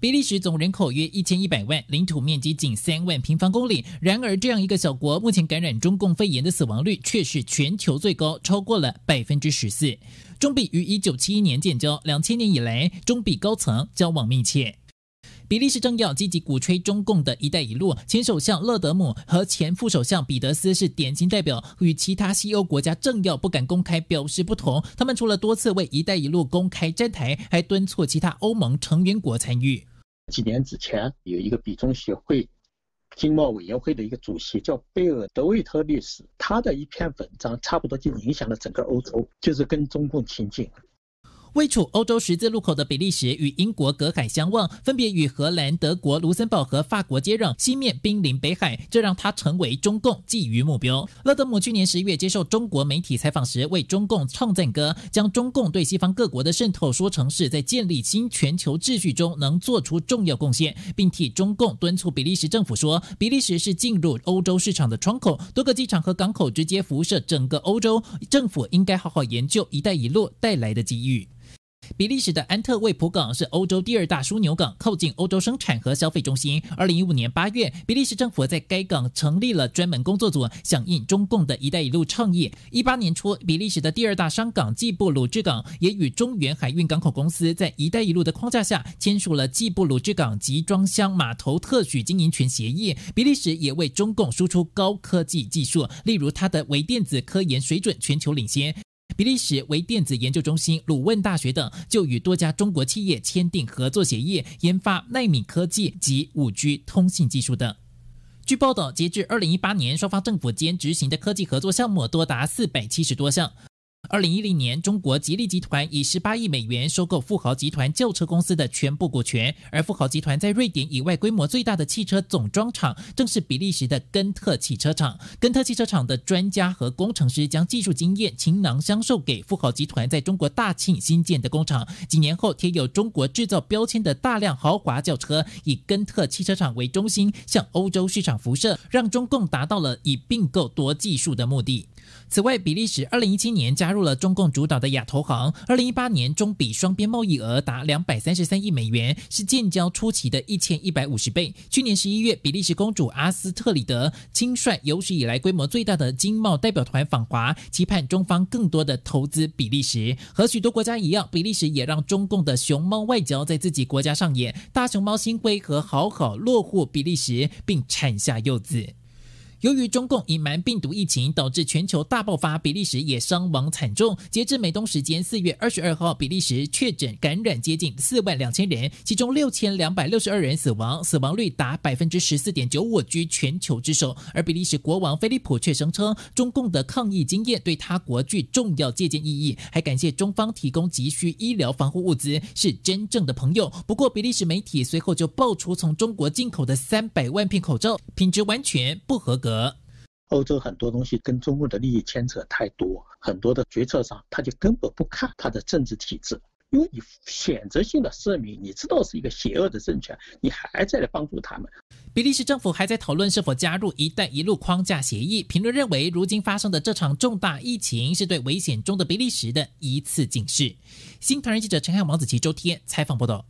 比利时总人口约一千一百万，领土面积仅三万平方公里。然而，这样一个小国，目前感染中共肺炎的死亡率却是全球最高，超过了百分之十四。中比于一九七一年建交，两千年以来，中比高层交往密切。比利时政要积极鼓吹中共的一带一路，前首相勒德姆和前副首相彼得斯是典型代表。与其他西欧国家政要不敢公开表示不同，他们除了多次为一带一路公开站台，还敦促其他欧盟成员国参与。几年之前，有一个比中协会、经贸委员会的一个主席叫贝尔德维特律师，他的一篇文章差不多就影响了整个欧洲，就是跟中共亲近。位处欧洲十字路口的比利时与英国隔海相望，分别与荷兰、德国、卢森堡和法国接壤，西面濒临北海，这让它成为中共觊觎目标。勒德姆去年十一月接受中国媒体采访时为中共唱赞歌，将中共对西方各国的渗透说成是在建立新全球秩序中能做出重要贡献，并替中共敦促比利时政府说，比利时是进入欧洲市场的窗口，多个机场和港口直接辐射整个欧洲，政府应该好好研究“一带一路”带来的机遇。比利时的安特卫普港是欧洲第二大枢纽港，靠近欧洲生产和消费中心。二零一五年八月，比利时政府在该港成立了专门工作组，响应中共的一带一路倡议。一八年初，比利时的第二大商港季布鲁治港也与中原海运港口公司在“一带一路”的框架下签署了季布鲁治港集装箱码头特许经营权协议。比利时也为中共输出高科技技术，例如它的微电子科研水准全球领先。比利时微电子研究中心、鲁汶大学等就与多家中国企业签订合作协议，研发纳米科技及五 G 通信技术等。据报道，截至二零一八年，双方政府间执行的科技合作项目多达四百七十多项。二零一零年，中国吉利集团以十八亿美元收购富豪集团轿车公司的全部股权，而富豪集团在瑞典以外规模最大的汽车总装厂正是比利时的根特汽车厂。根特汽车厂的专家和工程师将技术经验倾囊相授给富豪集团在中国大庆新建的工厂。几年后，贴有“中国制造”标签的大量豪华轿车以根特汽车厂为中心向欧洲市场辐射，让中共达到了以并购夺技术的目的。此外，比利时二零一七年加入了中共主导的亚投行。二零一八年中比双边贸易额达两百三十三亿美元，是建交初期的一千一百五十倍。去年十一月，比利时公主阿斯特里德亲率有史以来规模最大的经贸代表团访华，期盼中方更多的投资比利时。和许多国家一样，比利时也让中共的熊猫外交在自己国家上演，大熊猫新规和好好落户比利时，并产下幼子。由于中共隐瞒病毒疫情，导致全球大爆发，比利时也伤亡惨重。截至美东时间四月二十二号，比利时确诊感染接近四万两千人，其中六千两百六十二人死亡，死亡率达百分之十四点九五，居全球之首。而比利时国王菲利普却声称，中共的抗疫经验对他国具重要借鉴意义，还感谢中方提供急需医疗防护物资，是真正的朋友。不过，比利时媒体随后就爆出从中国进口的三百万片口罩品质完全不合格。欧洲很多东西跟中国的利益牵扯太多，很多的决策上他就根本不看他的政治体制，因为你选择性的赦免，你知道是一个邪恶的政权，你还在来帮助他们。比利时政府还在讨论是否加入“一带一路”框架协议。评论认为，如今发生的这场重大疫情是对危险中的比利时的一次警示。新唐人记者陈汉、王子琪周天采访报道。